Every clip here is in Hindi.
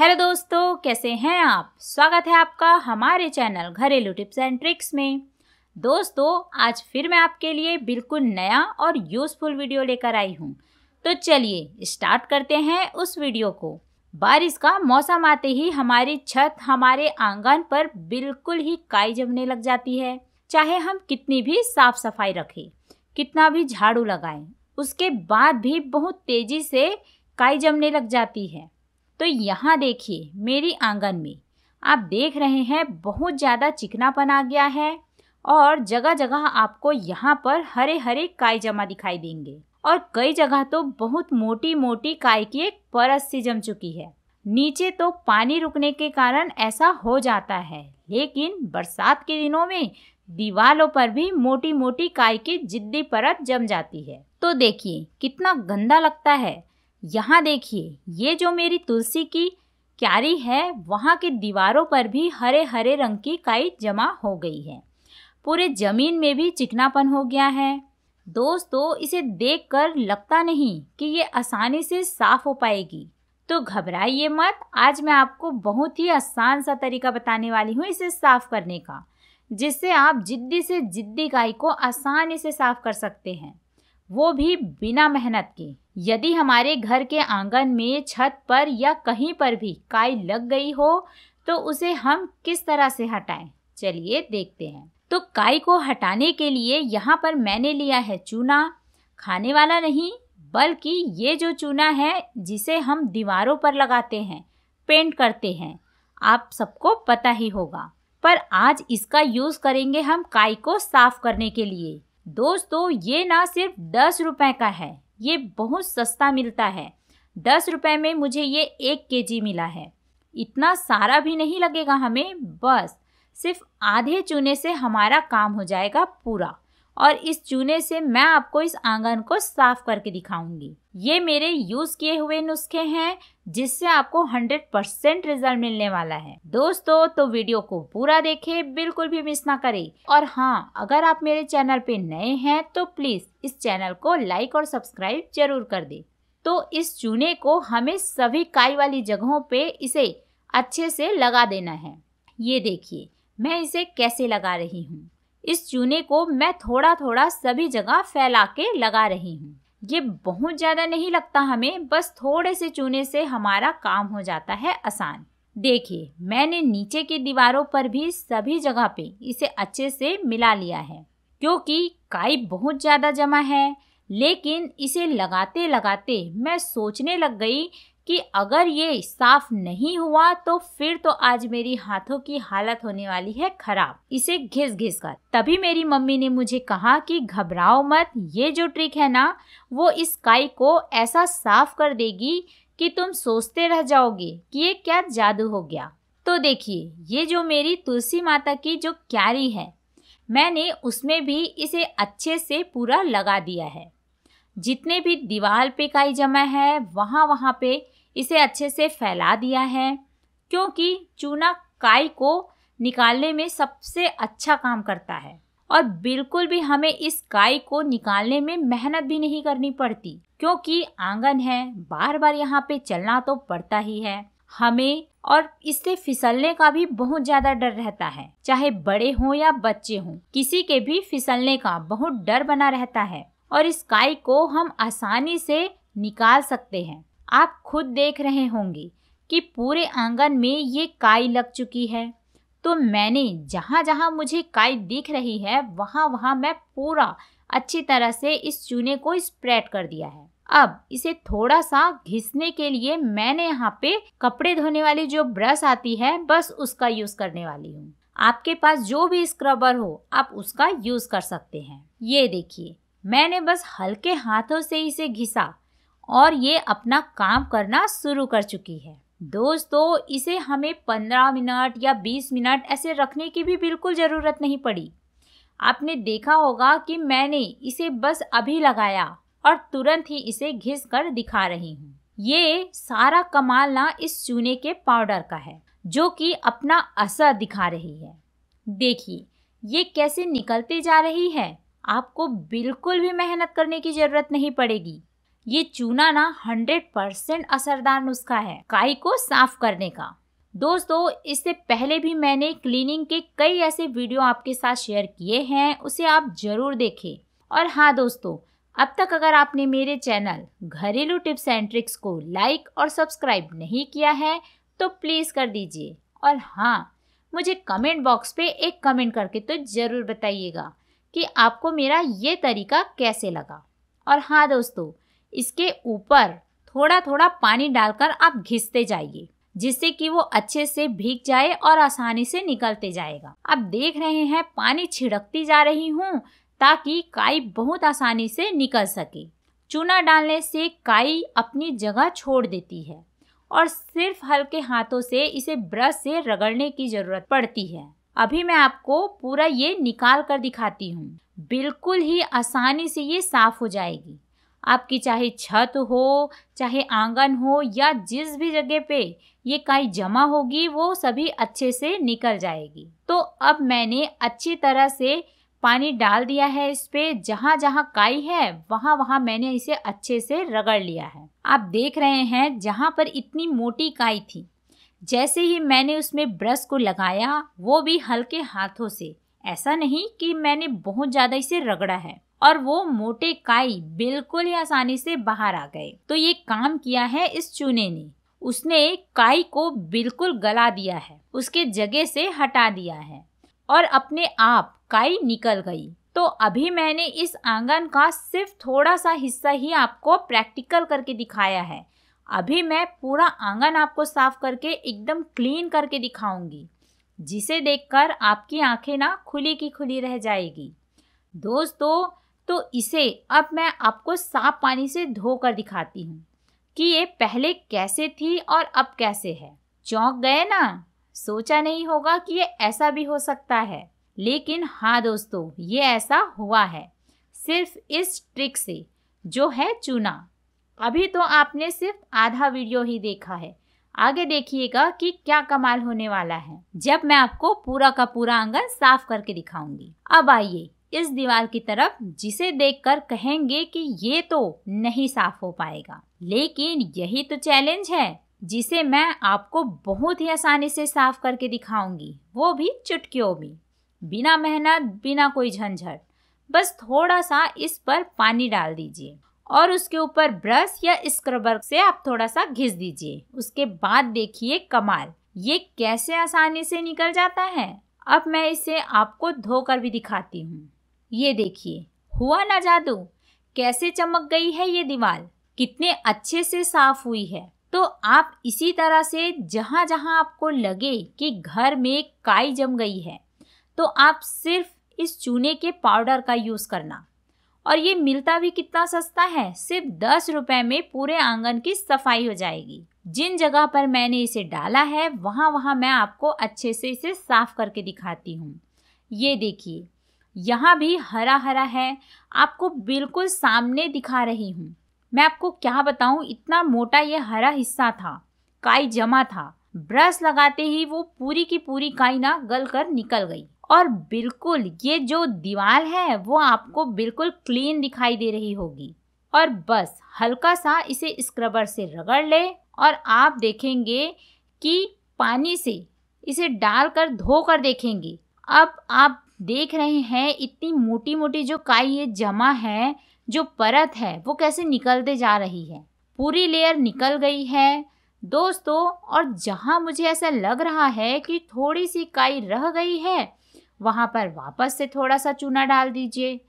हेलो दोस्तों कैसे हैं आप स्वागत है आपका हमारे चैनल घरेलू टिप्स एंड ट्रिक्स में दोस्तों आज फिर मैं आपके लिए बिल्कुल नया और यूज़फुल वीडियो लेकर आई हूं तो चलिए स्टार्ट करते हैं उस वीडियो को बारिश का मौसम आते ही हमारी छत हमारे आंगन पर बिल्कुल ही काई जमने लग जाती है चाहे हम कितनी भी साफ सफाई रखें कितना भी झाड़ू लगाएं उसके बाद भी बहुत तेज़ी से काई जमने लग जाती है तो यहाँ देखिए मेरी आंगन में आप देख रहे हैं बहुत ज़्यादा चिकनापन आ गया है और जगह जगह आपको यहाँ पर हरे हरे काय जमा दिखाई देंगे और कई जगह तो बहुत मोटी मोटी काय की एक परत सी जम चुकी है नीचे तो पानी रुकने के कारण ऐसा हो जाता है लेकिन बरसात के दिनों में दीवालों पर भी मोटी मोटी काय की जिद्दी परत जम जाती है तो देखिए कितना गंदा लगता है यहाँ देखिए ये जो मेरी तुलसी की क्यारी है वहाँ की दीवारों पर भी हरे हरे रंग की काई जमा हो गई है पूरे ज़मीन में भी चिकनापन हो गया है दोस्तों इसे देखकर लगता नहीं कि ये आसानी से साफ हो पाएगी तो घबराइए मत आज मैं आपको बहुत ही आसान सा तरीका बताने वाली हूँ इसे साफ करने का जिससे आप जिद्दी से जिद्दी गाय को आसानी से साफ कर सकते हैं वो भी बिना मेहनत के यदि हमारे घर के आंगन में छत पर या कहीं पर भी काई लग गई हो तो उसे हम किस तरह से हटाएं चलिए देखते हैं तो काई को हटाने के लिए यहाँ पर मैंने लिया है चूना खाने वाला नहीं बल्कि ये जो चूना है जिसे हम दीवारों पर लगाते हैं पेंट करते हैं आप सबको पता ही होगा पर आज इसका यूज़ करेंगे हम काई को साफ करने के लिए दोस्तों ये ना सिर्फ दस रुपए का है ये बहुत सस्ता मिलता है दस रुपये में मुझे ये एक जी मिला है इतना सारा भी नहीं लगेगा हमें बस सिर्फ आधे चूने से हमारा काम हो जाएगा पूरा और इस चूने से मैं आपको इस आंगन को साफ करके दिखाऊंगी ये मेरे यूज किए हुए नुस्खे हैं जिससे आपको 100 परसेंट रिजल्ट मिलने वाला है दोस्तों तो वीडियो को पूरा देखें बिल्कुल भी मिस ना करें और हाँ अगर आप मेरे चैनल पे नए हैं तो प्लीज इस चैनल को लाइक और सब्सक्राइब जरूर कर दे तो इस चूने को हमें सभी काई वाली जगहों पे इसे अच्छे से लगा देना है ये देखिए मैं इसे कैसे लगा रही हूँ इस चूने को मैं थोड़ा थोड़ा सभी जगह फैला के लगा रही हूँ ये बहुत ज़्यादा नहीं लगता हमें बस थोड़े से चूने से हमारा काम हो जाता है आसान देखिए मैंने नीचे की दीवारों पर भी सभी जगह पे इसे अच्छे से मिला लिया है क्योंकि काई बहुत ज़्यादा जमा है लेकिन इसे लगाते लगाते मैं सोचने लग गई कि अगर ये साफ नहीं हुआ तो फिर तो आज मेरी हाथों की हालत होने वाली है खराब इसे घिस घिस कर तभी मेरी मम्मी ने मुझे कहा कि घबराओ मत ये जो ट्रिक है ना वो इस काई को ऐसा साफ कर देगी कि तुम सोचते रह जाओगे कि ये क्या जादू हो गया तो देखिए ये जो मेरी तुलसी माता की जो क्यारी है मैंने उसमें भी इसे अच्छे से पूरा लगा दिया है जितने भी दीवार पे काई जमा है वहाँ वहाँ पे इसे अच्छे से फैला दिया है क्योंकि चूना काई को निकालने में सबसे अच्छा काम करता है और बिल्कुल भी हमें इस काई को निकालने में मेहनत भी नहीं करनी पड़ती क्योंकि आंगन है बार बार यहाँ पे चलना तो पड़ता ही है हमें और इससे फिसलने का भी बहुत ज्यादा डर रहता है चाहे बड़े हों या बच्चे हों किसी के भी फिसलने का बहुत डर बना रहता है और इस काई को हम आसानी से निकाल सकते हैं आप खुद देख रहे होंगे कि पूरे आंगन में ये काई लग चुकी है तो मैंने जहाँ जहाँ मुझे काई दिख रही है वहाँ वहाँ मैं पूरा अच्छी तरह से इस चूने को स्प्रेड कर दिया है अब इसे थोड़ा सा घिसने के लिए मैंने यहाँ पे कपड़े धोने वाली जो ब्रश आती है बस उसका यूज़ करने वाली हूँ आपके पास जो भी स्क्रबर हो आप उसका यूज़ कर सकते हैं ये देखिए मैंने बस हल्के हाथों से इसे घिसा और ये अपना काम करना शुरू कर चुकी है दोस्तों इसे हमें पंद्रह मिनट या बीस मिनट ऐसे रखने की भी बिल्कुल ज़रूरत नहीं पड़ी आपने देखा होगा कि मैंने इसे बस अभी लगाया और तुरंत ही इसे घिस कर दिखा रही हूँ ये सारा कमाल ना इस चूने के पाउडर का है जो कि अपना असर दिखा रही है देखिए ये कैसे निकलती जा रही है आपको बिल्कुल भी मेहनत करने की ज़रूरत नहीं पड़ेगी ये चूना ना 100 परसेंट असरदार नुस्खा है काई को साफ करने का दोस्तों इससे पहले भी मैंने क्लीनिंग के कई ऐसे वीडियो आपके साथ शेयर किए हैं उसे आप ज़रूर देखें और हाँ दोस्तों अब तक अगर आपने मेरे चैनल घरेलू टिप्स एंड ट्रिक्स को लाइक और सब्सक्राइब नहीं किया है तो प्लीज़ कर दीजिए और हाँ मुझे कमेंट बॉक्स पे एक कमेंट करके तो ज़रूर बताइएगा कि आपको मेरा ये तरीका कैसे लगा और हाँ दोस्तों इसके ऊपर थोड़ा थोड़ा पानी डालकर आप घिसते जाइए जिससे कि वो अच्छे से भीग जाए और आसानी से निकलते जाएगा आप देख रहे हैं पानी छिड़कती जा रही हूँ ताकि काई बहुत आसानी से निकल सके चूना डालने से काई अपनी जगह छोड़ देती है और सिर्फ हल्के हाथों से इसे ब्रश से रगड़ने की ज़रूरत पड़ती है अभी मैं आपको पूरा ये निकाल कर दिखाती हूँ बिल्कुल ही आसानी से ये साफ़ हो जाएगी आपकी चाहे छत हो चाहे आंगन हो या जिस भी जगह पे ये काई जमा होगी वो सभी अच्छे से निकल जाएगी तो अब मैंने अच्छी तरह से पानी डाल दिया है इस पे जहाँ जहाँ काई है वहाँ वहाँ मैंने इसे अच्छे से रगड़ लिया है आप देख रहे हैं जहाँ पर इतनी मोटी काई थी जैसे ही मैंने उसमें ब्रश को लगाया वो भी हल्के हाथों से ऐसा नहीं कि मैंने बहुत ज़्यादा इसे रगड़ा है और वो मोटे काई बिल्कुल ही आसानी से बाहर आ गए तो ये काम किया है इस चूने ने उसने काई को बिल्कुल गला दिया है उसके जगह से हटा दिया है और अपने आप काई निकल गई तो अभी मैंने इस आंगन का सिर्फ थोड़ा सा हिस्सा ही आपको प्रैक्टिकल करके दिखाया है अभी मैं पूरा आंगन आपको साफ करके एकदम क्लीन करके दिखाऊंगी जिसे देखकर आपकी आंखें ना खुली की खुली रह जाएगी दोस्तों तो इसे अब मैं आपको साफ पानी से धोकर दिखाती हूँ कि ये पहले कैसे थी और अब कैसे है चौंक गए ना सोचा नहीं होगा कि ये ऐसा भी हो सकता है लेकिन हाँ दोस्तों ये ऐसा हुआ है सिर्फ इस ट्रिक से जो है चूना अभी तो आपने सिर्फ आधा वीडियो ही देखा है आगे देखिएगा कि क्या कमाल होने वाला है जब मैं आपको पूरा का पूरा आंगन साफ करके दिखाऊंगी अब आइए इस दीवार की तरफ जिसे देखकर कहेंगे कि ये तो नहीं साफ हो पाएगा लेकिन यही तो चैलेंज है जिसे मैं आपको बहुत ही आसानी से साफ करके दिखाऊंगी वो भी चुटकियों में बिना मेहनत बिना कोई झंझट बस थोड़ा सा इस पर पानी डाल दीजिए और उसके ऊपर ब्रश या स्क्रबर से आप थोड़ा सा घिस दीजिए उसके बाद देखिए कमाल ये कैसे आसानी से निकल जाता है अब मैं इसे आपको धोकर भी दिखाती हूँ ये देखिए हुआ ना जादू कैसे चमक गई है ये दीवार कितने अच्छे से साफ हुई है तो आप इसी तरह से जहाँ जहाँ आपको लगे कि घर में काई जम गई है तो आप सिर्फ इस चूने के पाउडर का यूज़ करना और ये मिलता भी कितना सस्ता है सिर्फ दस रुपए में पूरे आंगन की सफाई हो जाएगी जिन जगह पर मैंने इसे डाला है वहाँ वहाँ मैं आपको अच्छे से इसे साफ करके दिखाती हूँ ये देखिए यहाँ भी हरा हरा है आपको बिल्कुल सामने दिखा रही हूँ मैं आपको क्या बताऊँ इतना मोटा ये हरा हिस्सा था काई जमा था ब्रश लगाते ही वो पूरी की पूरी काई ना गल कर निकल गई और बिल्कुल ये जो दीवार है वो आपको बिल्कुल क्लीन दिखाई दे रही होगी और बस हल्का सा इसे स्क्रबर से रगड़ ले और आप देखेंगे कि पानी से इसे डालकर कर देखेंगे अब आप देख रहे हैं इतनी मोटी मोटी जो काई ये जमा है जो परत है वो कैसे निकलते जा रही है पूरी लेयर निकल गई है दोस्तों और जहाँ मुझे ऐसा लग रहा है कि थोड़ी सी काई रह गई है वहाँ पर वापस से थोड़ा सा चूना डाल दीजिए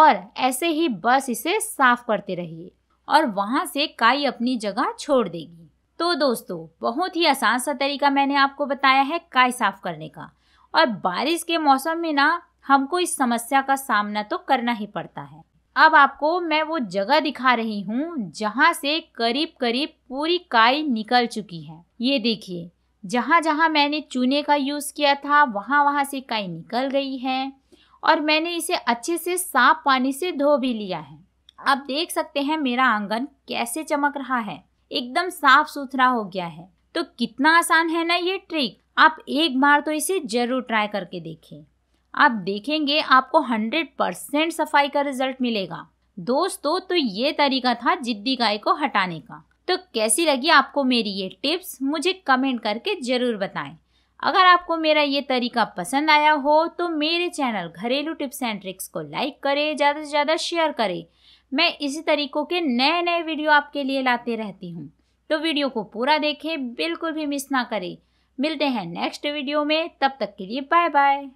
और ऐसे ही बस इसे साफ करते रहिए और वहाँ से काई अपनी जगह छोड़ देगी तो दोस्तों बहुत ही आसान सा तरीका मैंने आपको बताया है काई साफ करने का और बारिश के मौसम में ना हमको इस समस्या का सामना तो करना ही पड़ता है अब आपको मैं वो जगह दिखा रही हूँ जहाँ से करीब करीब पूरी काई निकल चुकी है ये देखिए जहाँ जहाँ मैंने चूने का यूज़ किया था वहाँ वहाँ से काई निकल गई है और मैंने इसे अच्छे से साफ पानी से धो भी लिया है आप देख सकते हैं मेरा आंगन कैसे चमक रहा है एकदम साफ सुथरा हो गया है तो कितना आसान है ना ये ट्रिक आप एक बार तो इसे ज़रूर ट्राई करके देखें आप देखेंगे आपको 100 परसेंट सफाई का रिजल्ट मिलेगा दोस्तों तो ये तरीका था जिद्दी गाय को हटाने का तो कैसी लगी आपको मेरी ये टिप्स मुझे कमेंट करके ज़रूर बताएं अगर आपको मेरा ये तरीका पसंद आया हो तो मेरे चैनल घरेलू टिप्स एंड ट्रिक्स को लाइक करें ज़्यादा से ज़्यादा शेयर करें मैं इसी तरीकों के नए नए वीडियो आपके लिए लाते रहती हूँ तो वीडियो को पूरा देखें बिल्कुल भी मिस ना करें मिलते हैं नेक्स्ट वीडियो में तब तक के लिए बाय बाय